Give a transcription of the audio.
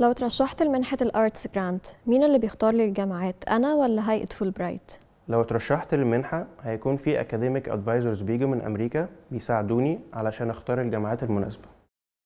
لو ترشحت لمنحة الارتس جرانت مين اللي بيختار لي الجامعات انا ولا هيئة فول برايت؟ لو ترشحت للمنحة هيكون في اكاديميك ادفايزرز بيجوا من امريكا بيساعدوني علشان اختار الجامعات المناسبة